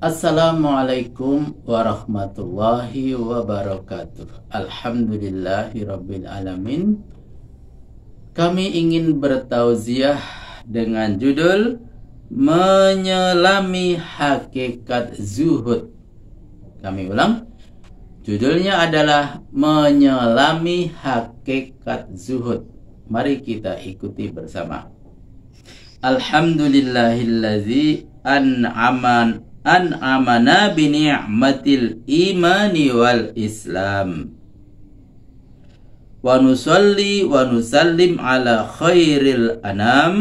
Assalamualaikum warahmatullahi wabarakatuh. rabbil alamin. Kami ingin bertauziah dengan judul Menyelami Hakikat Zuhud. Kami ulang. Judulnya adalah Menyelami Hakikat Zuhud. Mari kita ikuti bersama. Alhamdulillahillazi an'aman أنعمنا بنعمة الإيمان والإسلام ونصلي ونسلم على خير الأنام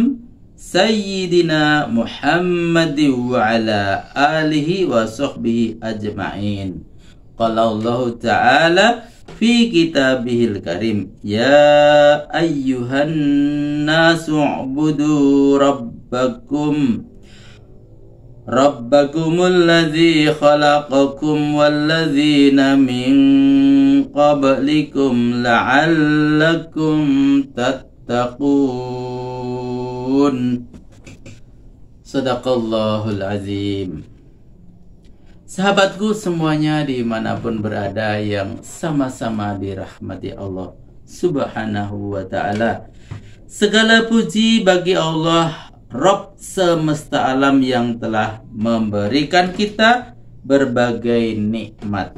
سيدنا محمد وعلى آله وصحبه أجمعين قال الله تعالى في كتابه الكريم يا أيها الناس اعبدوا ربكم ربكم الذي خلقكم والذين من قبلكم لعلكم تتقون صدق الله العظيم Sahabatku semuanya dimanapun berada yang sama-sama dirahmati Allah subhanahu wa ta'ala Segala puji bagi Allah Rob semesta alam yang telah memberikan kita berbagai nikmat.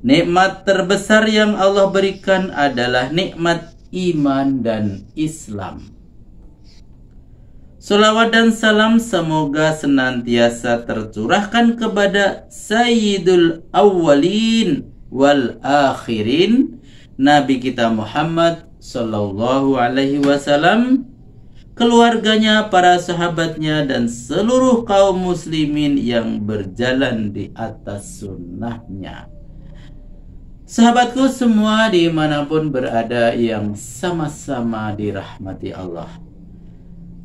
Nikmat terbesar yang Allah berikan adalah nikmat iman dan Islam. Salawat dan salam semoga senantiasa tercurahkan kepada Sayyidul Awwalin wal Akhirin Nabi kita Muhammad Sallallahu Alaihi Wasallam keluarganya, para sahabatnya, dan seluruh kaum muslimin yang berjalan di atas sunnahnya. Sahabatku semua dimanapun berada yang sama-sama dirahmati Allah.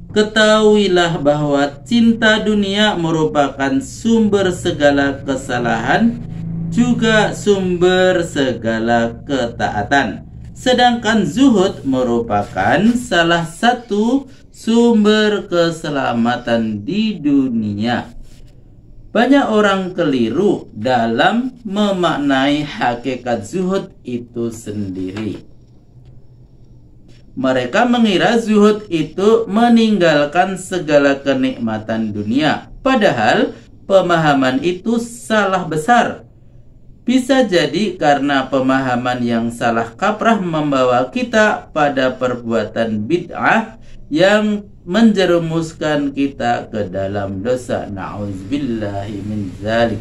Ketahuilah bahwa cinta dunia merupakan sumber segala kesalahan, juga sumber segala ketaatan. Sedangkan zuhud merupakan salah satu sumber keselamatan di dunia. Banyak orang keliru dalam memaknai hakikat zuhud itu sendiri. Mereka mengira zuhud itu meninggalkan segala kenikmatan dunia, padahal pemahaman itu salah besar. Bisa jadi karena pemahaman yang salah kaprah membawa kita pada perbuatan bid'ah yang menjerumuskan kita ke dalam dosa. Nauzubillahi min zalik.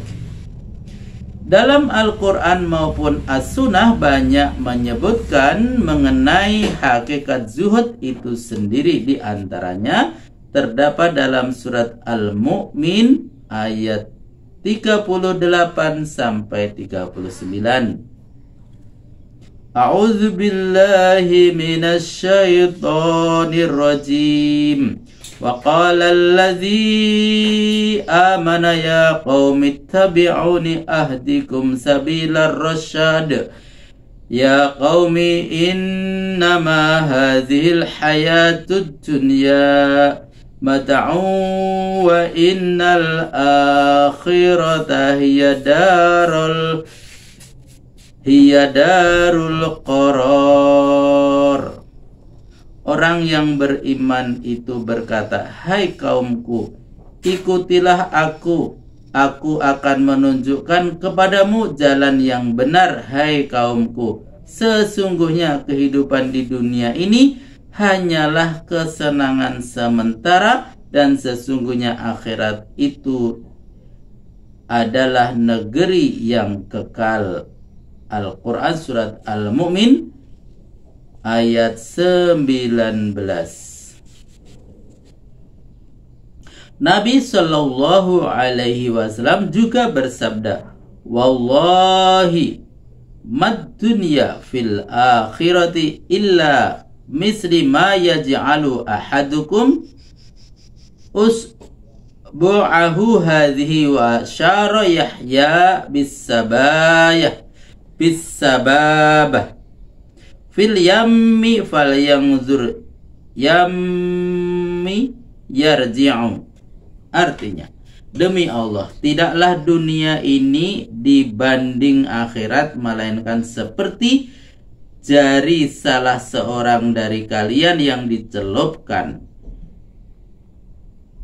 Dalam Al-Quran maupun As-Sunnah banyak menyebutkan mengenai hakikat zuhud itu sendiri. Di antaranya terdapat dalam surat Al-Mu'min ayat 38 sampai 39. أعوذ بالله من الشيطان الرجيم وقال الذي آمن يا قوم اتبعوني أهدكم سبيل الرشاد يا قوم إنما هذه الحياة الدنيا متع وإن الآخرة هي دار الحياة hiya darul qoror Orang yang beriman itu berkata, Hai kaumku, ikutilah aku, aku akan menunjukkan kepadamu jalan yang benar, hai kaumku. Sesungguhnya kehidupan di dunia ini hanyalah kesenangan sementara dan sesungguhnya akhirat itu adalah negeri yang kekal. Al-Quran surat Al-Mu'min ayat 19 Nabi Sallallahu Alaihi Wasallam juga bersabda Wallahi mad dunya fil akhirati illa misli ma yaj'alu ahadukum usbu'ahu hadhi wa syara yahya bis sabayah bisabab fil yammi fal yanzur yammi yarji'u artinya demi Allah tidaklah dunia ini dibanding akhirat melainkan seperti jari salah seorang dari kalian yang dicelupkan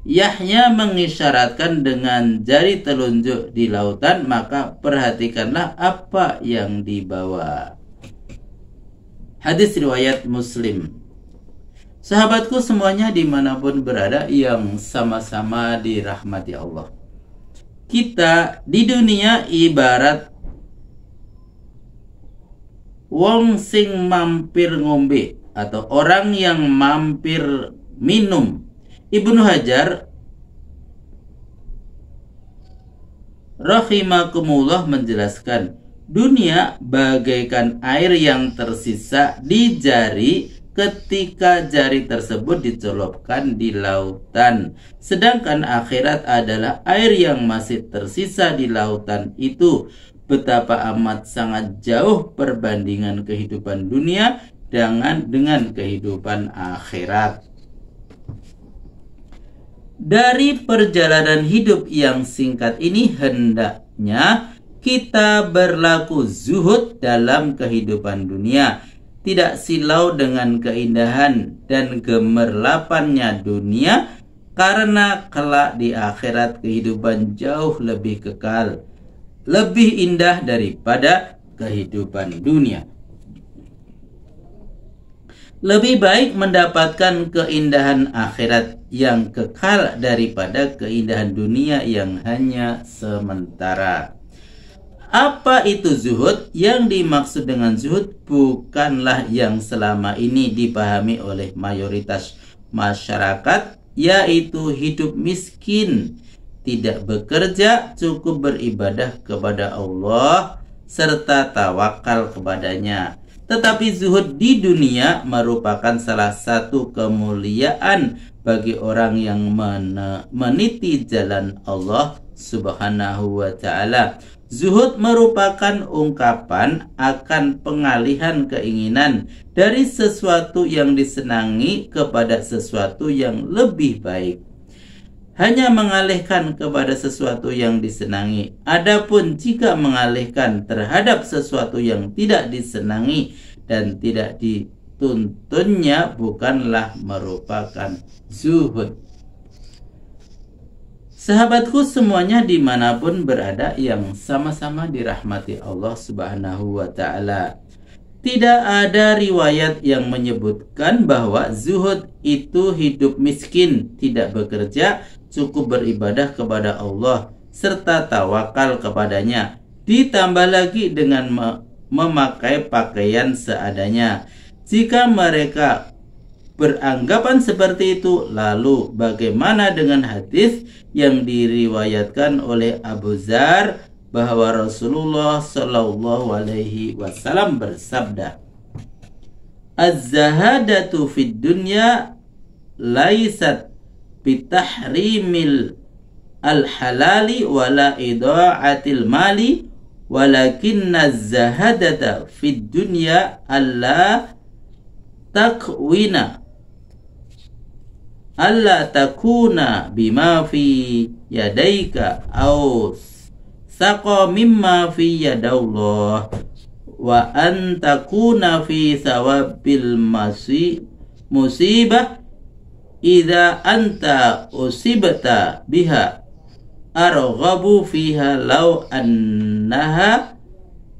Yahya mengisyaratkan dengan jari telunjuk di lautan, maka perhatikanlah apa yang dibawa. Hadis riwayat Muslim. Sahabatku semuanya dimanapun berada yang sama-sama dirahmati Allah. Kita di dunia ibarat wong sing mampir ngombe atau orang yang mampir minum Ibnu Hajar rahimakumullah menjelaskan dunia bagaikan air yang tersisa di jari ketika jari tersebut dicelupkan di lautan. Sedangkan akhirat adalah air yang masih tersisa di lautan itu. Betapa amat sangat jauh perbandingan kehidupan dunia dengan dengan kehidupan akhirat. Dari perjalanan hidup yang singkat ini hendaknya kita berlaku zuhud dalam kehidupan dunia, tidak silau dengan keindahan dan gemerlapannya dunia karena kelak di akhirat kehidupan jauh lebih kekal, lebih indah daripada kehidupan dunia lebih baik mendapatkan keindahan akhirat yang kekal daripada keindahan dunia yang hanya sementara. Apa itu zuhud? Yang dimaksud dengan zuhud bukanlah yang selama ini dipahami oleh mayoritas masyarakat, yaitu hidup miskin, tidak bekerja, cukup beribadah kepada Allah, serta tawakal kepadanya. Tetapi zuhud di dunia merupakan salah satu kemuliaan bagi orang yang men meniti jalan Allah Subhanahu wa taala. Zuhud merupakan ungkapan akan pengalihan keinginan dari sesuatu yang disenangi kepada sesuatu yang lebih baik hanya mengalihkan kepada sesuatu yang disenangi. Adapun jika mengalihkan terhadap sesuatu yang tidak disenangi dan tidak dituntunnya bukanlah merupakan zuhud. Sahabatku semuanya dimanapun berada yang sama-sama dirahmati Allah subhanahu wa ta'ala Tidak ada riwayat yang menyebutkan bahwa zuhud itu hidup miskin, tidak bekerja, cukup beribadah kepada Allah serta tawakal kepadanya. Ditambah lagi dengan memakai pakaian seadanya. Jika mereka beranggapan seperti itu, lalu bagaimana dengan hadis yang diriwayatkan oleh Abu Zar bahwa Rasulullah Shallallahu Alaihi Wasallam bersabda, "Az-zahadatu fid dunya laisat bitahrimil al-halali wala ida'atil mali walakinna zahadata fid dunya alla takwina alla takuna bima fi yadaika aw saqa mimma fi yadallah wa an takuna fi sawabil musibah Ida anta usibata biha arghabu fiha law annaha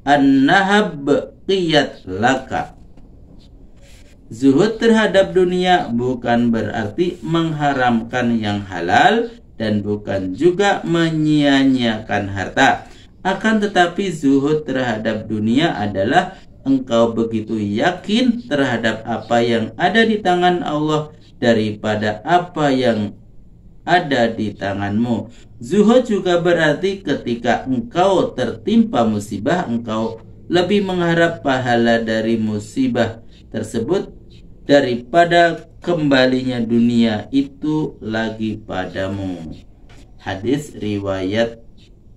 annahab qiyat laka Zuhud terhadap dunia bukan berarti mengharamkan yang halal dan bukan juga menyia-nyiakan harta. Akan tetapi zuhud terhadap dunia adalah engkau begitu yakin terhadap apa yang ada di tangan Allah daripada apa yang ada di tanganmu. Zuhud juga berarti ketika engkau tertimpa musibah, engkau lebih mengharap pahala dari musibah tersebut daripada kembalinya dunia itu lagi padamu. Hadis riwayat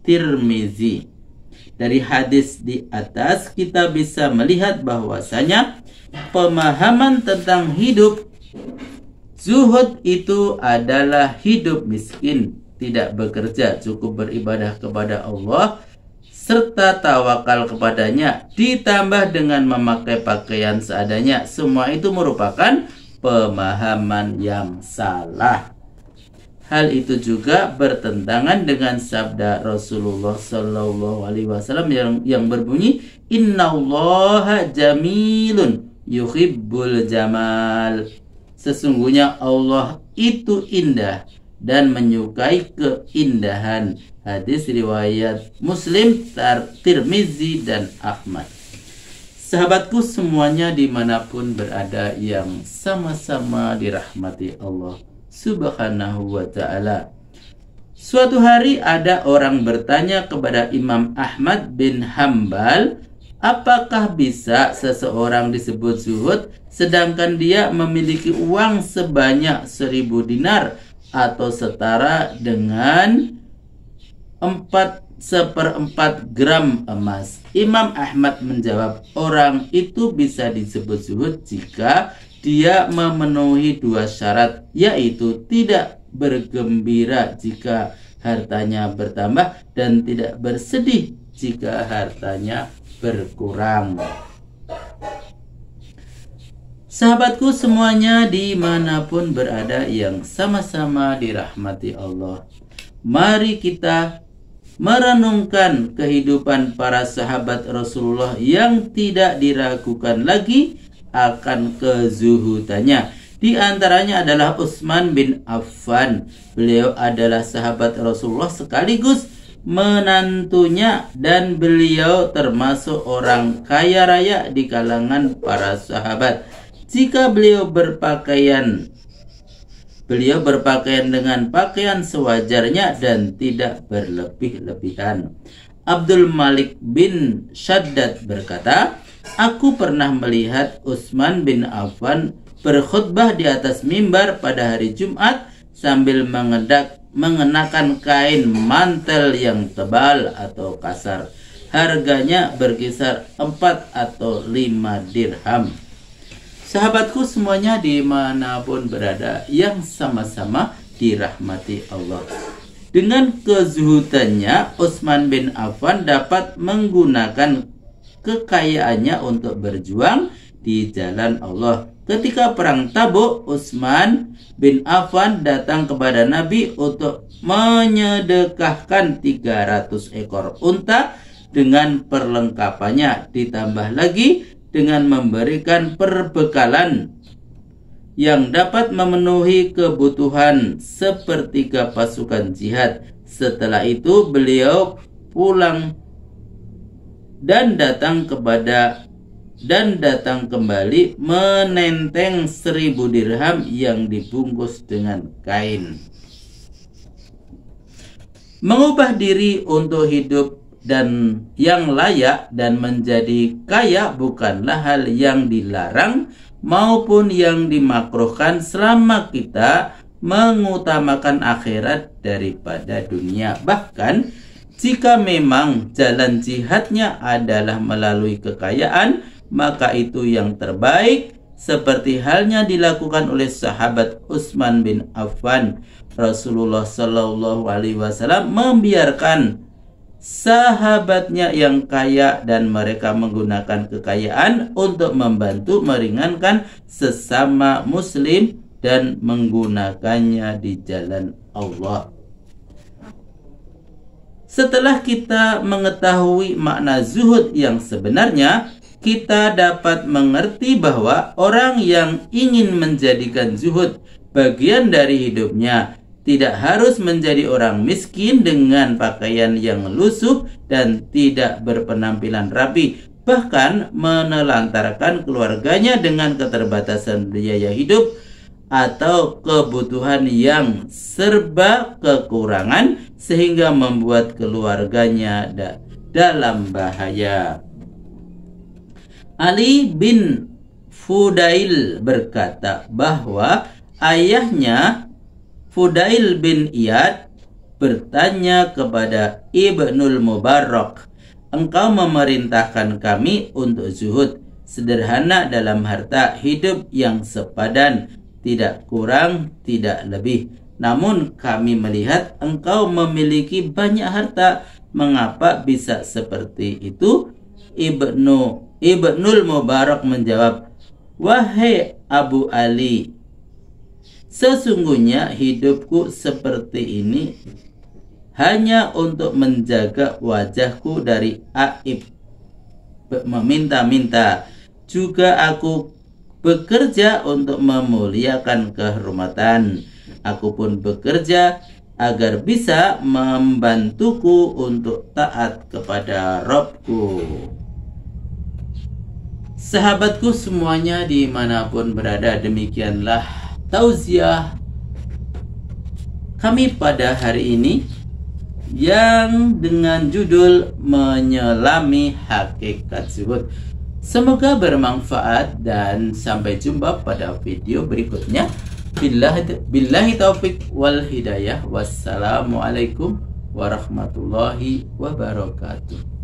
Tirmizi. Dari hadis di atas kita bisa melihat bahwasanya pemahaman tentang hidup Zuhud itu adalah hidup miskin, tidak bekerja, cukup beribadah kepada Allah serta tawakal kepadanya ditambah dengan memakai pakaian seadanya. Semua itu merupakan pemahaman yang salah. Hal itu juga bertentangan dengan sabda Rasulullah Shallallahu Alaihi Wasallam yang yang berbunyi Inna Allah jamilun yuhibbul jamal Sesungguhnya Allah itu indah dan menyukai keindahan. Hadis riwayat Muslim, Tirmizi dan Ahmad. Sahabatku semuanya dimanapun berada yang sama-sama dirahmati Allah subhanahu wa ta'ala. Suatu hari ada orang bertanya kepada Imam Ahmad bin Hambal, apakah bisa seseorang disebut zuhud sedangkan dia memiliki uang sebanyak seribu dinar atau setara dengan empat seperempat gram emas. Imam Ahmad menjawab, orang itu bisa disebut zuhud jika dia memenuhi dua syarat, yaitu tidak bergembira jika hartanya bertambah dan tidak bersedih jika hartanya berkurang. Sahabatku semuanya dimanapun berada yang sama-sama dirahmati Allah. Mari kita merenungkan kehidupan para sahabat Rasulullah yang tidak diragukan lagi akan kezuhutannya. Di antaranya adalah Utsman bin Affan. Beliau adalah sahabat Rasulullah sekaligus menantunya dan beliau termasuk orang kaya raya di kalangan para sahabat. Jika beliau berpakaian Beliau berpakaian dengan pakaian sewajarnya dan tidak berlebih-lebihan. Abdul Malik bin Shaddad berkata, Aku pernah melihat Utsman bin Affan berkhutbah di atas mimbar pada hari Jumat sambil mengedak, mengenakan kain mantel yang tebal atau kasar. Harganya berkisar 4 atau 5 dirham. Sahabatku semuanya dimanapun berada yang sama-sama dirahmati Allah. Dengan kezuhutannya, Utsman bin Affan dapat menggunakan kekayaannya untuk berjuang di jalan Allah. Ketika perang Tabuk, Utsman bin Affan datang kepada Nabi untuk menyedekahkan 300 ekor unta dengan perlengkapannya. Ditambah lagi dengan memberikan perbekalan yang dapat memenuhi kebutuhan sepertiga pasukan jihad. Setelah itu beliau pulang dan datang kepada dan datang kembali menenteng seribu dirham yang dibungkus dengan kain. Mengubah diri untuk hidup dan yang layak dan menjadi kaya bukanlah hal yang dilarang maupun yang dimakruhkan selama kita mengutamakan akhirat daripada dunia. Bahkan jika memang jalan jihadnya adalah melalui kekayaan, maka itu yang terbaik seperti halnya dilakukan oleh sahabat Utsman bin Affan. Rasulullah Shallallahu alaihi wasallam membiarkan sahabatnya yang kaya dan mereka menggunakan kekayaan untuk membantu meringankan sesama muslim dan menggunakannya di jalan Allah. Setelah kita mengetahui makna zuhud yang sebenarnya, kita dapat mengerti bahwa orang yang ingin menjadikan zuhud bagian dari hidupnya tidak harus menjadi orang miskin dengan pakaian yang lusuh dan tidak berpenampilan rapi, bahkan menelantarkan keluarganya dengan keterbatasan biaya hidup atau kebutuhan yang serba kekurangan sehingga membuat keluarganya da dalam bahaya. Ali bin Fudail berkata bahwa ayahnya Fudail bin Iyad bertanya kepada Ibnul Mubarak, "Engkau memerintahkan kami untuk zuhud, sederhana dalam harta, hidup yang sepadan, tidak kurang, tidak lebih. Namun kami melihat engkau memiliki banyak harta, mengapa bisa seperti itu?" Ibnu Ibnul Mubarak menjawab, "Wahai Abu Ali, Sesungguhnya hidupku seperti ini hanya untuk menjaga wajahku dari aib meminta-minta juga aku bekerja untuk memuliakan kehormatan aku pun bekerja agar bisa membantuku untuk taat kepada Robku sahabatku semuanya dimanapun berada demikianlah tauziah kami pada hari ini yang dengan judul menyelami hakikat zuhud. Semoga bermanfaat dan sampai jumpa pada video berikutnya. Billahi, billahi taufik wal hidayah. Wassalamualaikum warahmatullahi wabarakatuh.